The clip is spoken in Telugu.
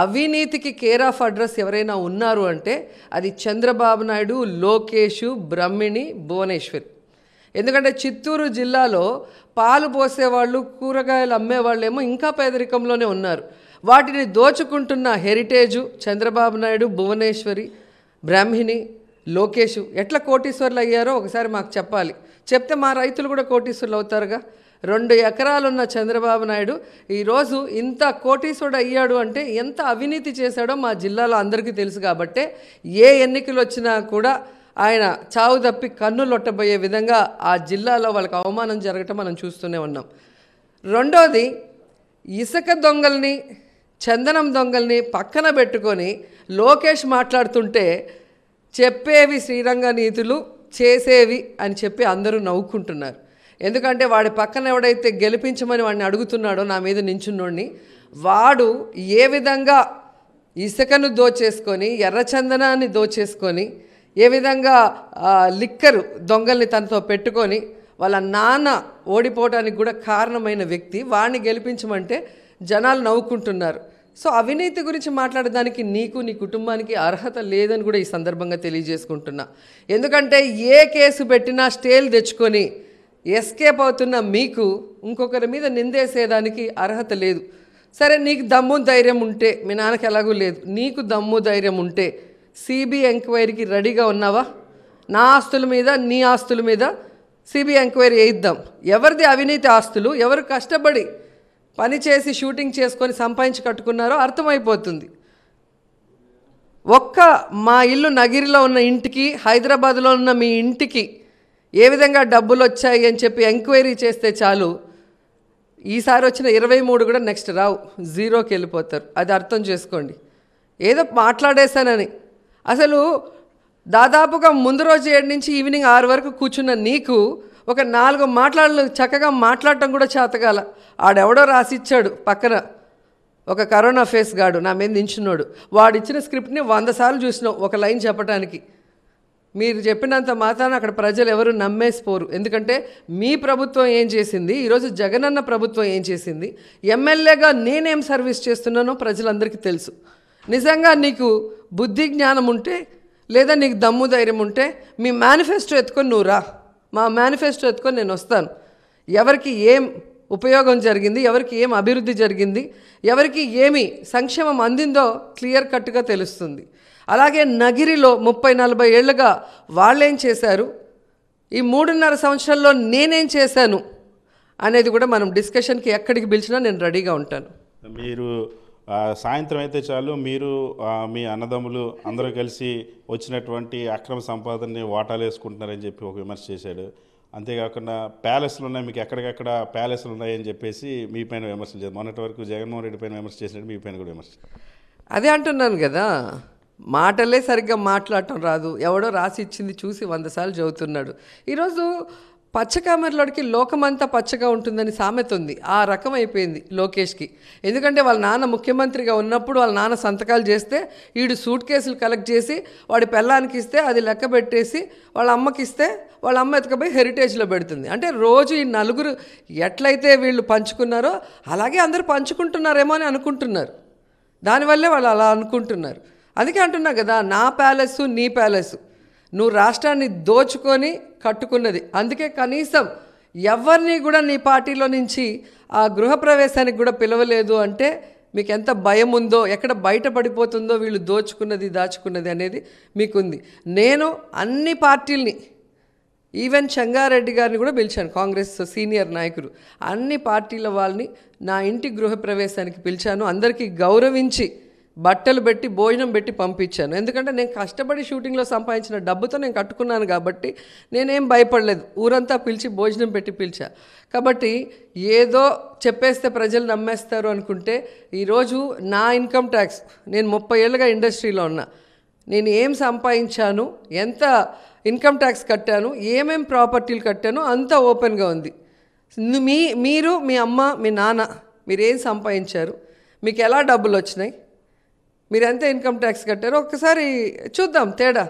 అవినీతికి కేర్ ఆఫ్ అడ్రస్ ఎవరైనా ఉన్నారు అంటే అది చంద్రబాబు నాయుడు లోకేషు బ్రహ్మిణి భువనేశ్వర్ ఎందుకంటే చిత్తూరు జిల్లాలో పాలు పోసేవాళ్ళు కూరగాయలు అమ్మేవాళ్ళేమో ఇంకా పేదరికంలోనే ఉన్నారు వాటిని దోచుకుంటున్న హెరిటేజు చంద్రబాబు నాయుడు భువనేశ్వరి బ్రాహ్మిణి లోకేషు ఎట్లా కోటీశ్వర్లు అయ్యారో ఒకసారి మాకు చెప్పాలి చెప్తే మా రైతులు కూడా కోటీశ్వర్లు అవుతారుగా రెండు ఎకరాలున్న చంద్రబాబు నాయుడు ఈరోజు ఇంత కోటీశ్వరుడు అయ్యాడు అంటే ఎంత అవినీతి చేశాడో మా జిల్లాలో అందరికీ తెలుసు కాబట్టే ఏ ఎన్నికలు వచ్చినా కూడా ఆయన చావు తప్పి లొట్టబోయే విధంగా ఆ జిల్లాలో వాళ్ళకి అవమానం జరగటం మనం చూస్తూనే ఉన్నాం రెండోది ఇసుక దొంగల్ని చందనం దొంగల్ని పక్కన పెట్టుకొని లోకేష్ మాట్లాడుతుంటే చెప్పేవి శ్రీరంగ నీతులు చేసేవి అని చెప్పి అందరూ నవ్వుకుంటున్నారు ఎందుకంటే వాడి పక్కన ఎవడైతే గెలిపించమని వాడిని అడుగుతున్నాడో నా మీద నించున్నోడిని వాడు ఏ విధంగా ఇసుకను దోచేసుకొని ఎర్రచందనాన్ని దోచేసుకొని ఏ విధంగా లిక్కరు దొంగల్ని తనతో పెట్టుకొని వాళ్ళ నాన్న ఓడిపోవడానికి కూడా కారణమైన వ్యక్తి వాడిని గెలిపించమంటే జనాలు నవ్వుకుంటున్నారు సో అవినీతి గురించి మాట్లాడడానికి నీకు నీ కుటుంబానికి అర్హత లేదని కూడా ఈ సందర్భంగా తెలియజేసుకుంటున్నా ఎందుకంటే ఏ కేసు పెట్టినా స్టేలు తెచ్చుకొని ఎస్కేప్ అవుతున్న మీకు ఇంకొకరి మీద నిందేసేదానికి అర్హత లేదు సరే నీకు దమ్ము ధైర్యం ఉంటే మీ నాన్నకి ఎలాగూ లేదు నీకు దమ్ము ధైర్యం ఉంటే సిబిఐ ఎంక్వైరీకి రెడీగా ఉన్నావా నా ఆస్తుల మీద నీ ఆస్తుల మీద సిబిఐ ఎంక్వైరీ వేయిద్దాం ఎవరిది అవినీతి ఆస్తులు ఎవరు కష్టపడి పని చేసి షూటింగ్ చేసుకొని సంపాదించి కట్టుకున్నారో అర్థమైపోతుంది ఒక్క మా ఇల్లు నగిరిలో ఉన్న ఇంటికి హైదరాబాద్లో ఉన్న మీ ఇంటికి ఏ విధంగా డబ్బులు వచ్చాయి అని చెప్పి ఎంక్వైరీ చేస్తే చాలు ఈసారి వచ్చిన ఇరవై మూడు కూడా నెక్స్ట్ రావు జీరోకి వెళ్ళిపోతారు అది అర్థం చేసుకోండి ఏదో మాట్లాడేశానని అసలు దాదాపుగా ముందు రోజు ఏడు నుంచి ఈవినింగ్ ఆరు వరకు కూర్చున్న నీకు ఒక నాలుగు మాట్లాడలు చక్కగా మాట్లాడటం కూడా చేతగాల ఆడెవడో రాసిచ్చాడు పక్కన ఒక కరోనా ఫేస్ గాడు నా మీద నించున్నాడు వాడిచ్చిన స్క్రిప్ట్ని వంద సార్లు చూసినావు ఒక లైన్ చెప్పడానికి మీరు చెప్పినంత మాత్రాన అక్కడ ప్రజలు ఎవరు నమ్మేసిపోరు ఎందుకంటే మీ ప్రభుత్వం ఏం చేసింది ఈరోజు జగనన్న ప్రభుత్వం ఏం చేసింది ఎమ్మెల్యేగా నేనేం సర్వీస్ చేస్తున్నానో ప్రజలందరికీ తెలుసు నిజంగా నీకు బుద్ధి జ్ఞానం ఉంటే లేదా నీకు దమ్ము ధైర్యం ఉంటే మీ మేనిఫెస్టో ఎత్తుకొని నువ్వు రా మా మేనిఫెస్టో ఎత్తుకొని నేను వస్తాను ఎవరికి ఏం ఉపయోగం జరిగింది ఎవరికి ఏం అభివృద్ధి జరిగింది ఎవరికి ఏమి సంక్షేమం అందిందో క్లియర్ కట్గా తెలుస్తుంది అలాగే నగిరిలో ముప్పై నలభై ఏళ్ళుగా వాళ్ళేం చేశారు ఈ మూడున్నర సంవత్సరాల్లో నేనేం చేశాను అనేది కూడా మనం డిస్కషన్కి ఎక్కడికి పిలిచినా నేను రెడీగా ఉంటాను మీరు సాయంత్రం అయితే చాలు మీరు మీ అన్నదమ్ములు అందరూ కలిసి వచ్చినటువంటి అక్రమ సంపాదనని వాటాలు వేసుకుంటున్నారని చెప్పి ఒక విమర్శ చేశాడు అంతేకాకుండా ప్యాలెస్లు ఉన్నాయి మీకు ఎక్కడికక్కడ ప్యాలెస్లు ఉన్నాయని చెప్పేసి మీ పైన విమర్శలు చేశారు మొన్నటి వరకు జగన్మోహన్ రెడ్డి పైన విమర్శ చేసినట్టు మీ పైన కూడా విమర్శ అదే అంటున్నాను కదా మాటలే సరిగ్గా మాట్లాడటం రాదు ఎవడో రాసి ఇచ్చింది చూసి వంద సార్లు చదువుతున్నాడు ఈరోజు పచ్చకామెరలోడికి లోకమంతా పచ్చగా ఉంటుందని సామెత ఉంది ఆ రకం అయిపోయింది లోకేష్కి ఎందుకంటే వాళ్ళ నాన్న ముఖ్యమంత్రిగా ఉన్నప్పుడు వాళ్ళ నాన్న సంతకాలు చేస్తే వీడు సూట్ కేసులు కలెక్ట్ చేసి వాడి పెళ్ళానికి ఇస్తే అది లెక్క పెట్టేసి వాళ్ళ అమ్మకి ఇస్తే వాళ్ళ అమ్మ ఎత్తుకపోయి హెరిటేజ్లో పెడుతుంది అంటే రోజు ఈ నలుగురు ఎట్లయితే వీళ్ళు పంచుకున్నారో అలాగే అందరూ పంచుకుంటున్నారేమో అని అనుకుంటున్నారు దానివల్లే వాళ్ళు అలా అనుకుంటున్నారు అందుకే అంటున్నా కదా నా ప్యాలెస్ నీ ప్యాలెస్ నువ్వు రాష్ట్రాన్ని దోచుకొని కట్టుకున్నది అందుకే కనీసం ఎవరిని కూడా నీ పార్టీలో నుంచి ఆ గృహప్రవేశానికి కూడా పిలవలేదు అంటే మీకు ఎంత భయం ఉందో ఎక్కడ బయటపడిపోతుందో వీళ్ళు దోచుకున్నది దాచుకున్నది అనేది మీకుంది నేను అన్ని పార్టీల్ని ఈవెన్ చంగారెడ్డి గారిని కూడా పిలిచాను కాంగ్రెస్ సీనియర్ నాయకుడు అన్ని పార్టీల వాళ్ళని నా ఇంటి గృహప్రవేశానికి పిలిచాను అందరికీ గౌరవించి బట్టలు పెట్టి భోజనం పెట్టి పంపించాను ఎందుకంటే నేను కష్టపడి షూటింగ్లో సంపాదించిన డబ్బుతో నేను కట్టుకున్నాను కాబట్టి నేనేం భయపడలేదు ఊరంతా పిలిచి భోజనం పెట్టి పిలిచా కాబట్టి ఏదో చెప్పేస్తే ప్రజలు నమ్మేస్తారు అనుకుంటే ఈరోజు నా ఇన్కమ్ ట్యాక్స్ నేను ముప్పై ఏళ్ళుగా ఇండస్ట్రీలో ఉన్నా నేను ఏం సంపాదించాను ఎంత ఇన్కమ్ ట్యాక్స్ కట్టాను ఏమేం ప్రాపర్టీలు కట్టాను అంతా ఓపెన్గా ఉంది మీ మీరు మీ అమ్మ మీ నాన్న మీరేం సంపాదించారు మీకు ఎలా డబ్బులు వచ్చినాయి మీరు ఎంత ఇన్కమ్ ట్యాక్స్ కట్టారో ఒక్కసారి చూద్దాం తేడా